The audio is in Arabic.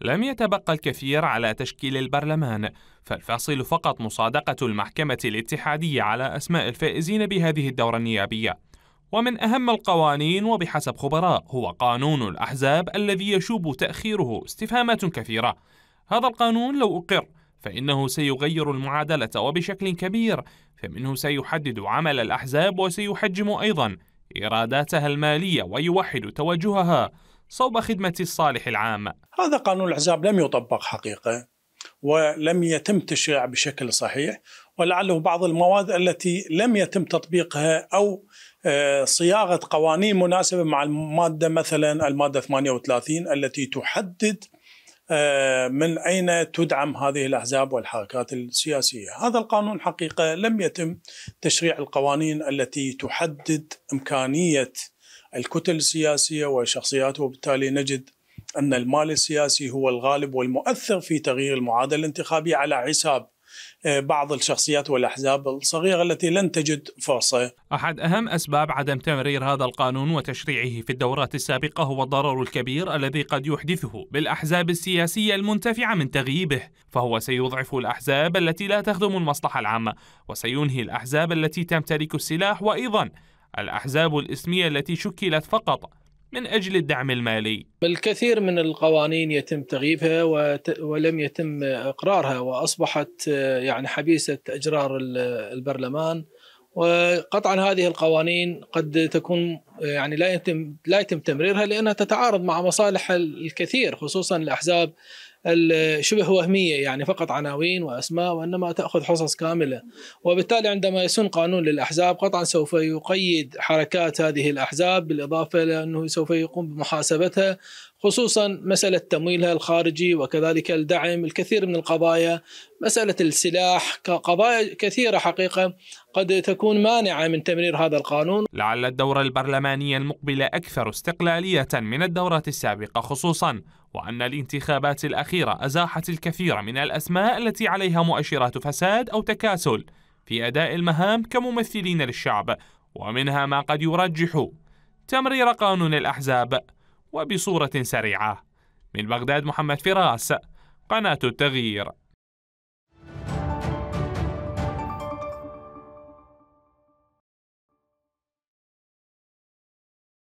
لم يتبقى الكثير على تشكيل البرلمان فالفاصل فقط مصادقة المحكمة الاتحادية على أسماء الفائزين بهذه الدورة النيابية ومن أهم القوانين وبحسب خبراء هو قانون الأحزاب الذي يشوب تأخيره استفهامات كثيرة هذا القانون لو أقر فإنه سيغير المعادلة وبشكل كبير فمنه سيحدد عمل الأحزاب وسيحجم أيضا إيراداتها المالية ويوحد توجهها صوب خدمة الصالح العام هذا قانون الأحزاب لم يطبق حقيقة ولم يتم تشريعه بشكل صحيح ولعله بعض المواد التي لم يتم تطبيقها أو آه، صياغة قوانين مناسبة مع المادة مثلا المادة 38 التي تحدد آه، من أين تدعم هذه الأحزاب والحركات السياسية هذا القانون حقيقة لم يتم تشريع القوانين التي تحدد إمكانية الكتل السياسية والشخصيات وبالتالي نجد أن المال السياسي هو الغالب والمؤثر في تغيير المعادلة الانتخابية على حساب بعض الشخصيات والأحزاب الصغيرة التي لن تجد فرصة أحد أهم أسباب عدم تمرير هذا القانون وتشريعه في الدورات السابقة هو الضرر الكبير الذي قد يحدثه بالأحزاب السياسية المنتفعة من تغييبه فهو سيضعف الأحزاب التي لا تخدم المصلحة العامة وسينهي الأحزاب التي تمتلك السلاح وأيضا الأحزاب الإسمية التي شكلت فقط من أجل الدعم المالي الكثير من القوانين يتم تغييبها ولم يتم إقرارها وأصبحت يعني حبيسة أجرار البرلمان وقطعا هذه القوانين قد تكون يعني لا يتم لا يتم تمريرها لانها تتعارض مع مصالح الكثير خصوصا الاحزاب الشبه وهميه يعني فقط عناوين واسماء وانما تاخذ حصص كامله وبالتالي عندما يسن قانون للاحزاب قطعا سوف يقيد حركات هذه الاحزاب بالاضافه لانه سوف يقوم بمحاسبتها خصوصا مساله تمويلها الخارجي وكذلك الدعم الكثير من القضايا مساله السلاح قضايا كثيره حقيقه قد تكون مانعه من تمرير هذا القانون لعل الدور البرلماني الزمنية المقبلة أكثر استقلالية من الدورة السابقة خصوصا وأن الانتخابات الأخيرة أزاحت الكثير من الأسماء التي عليها مؤشرات فساد أو تكاسل في أداء المهام كممثلين للشعب ومنها ما قد يرجح تمرير قانون الأحزاب وبصورة سريعة من بغداد محمد فراس قناة التغيير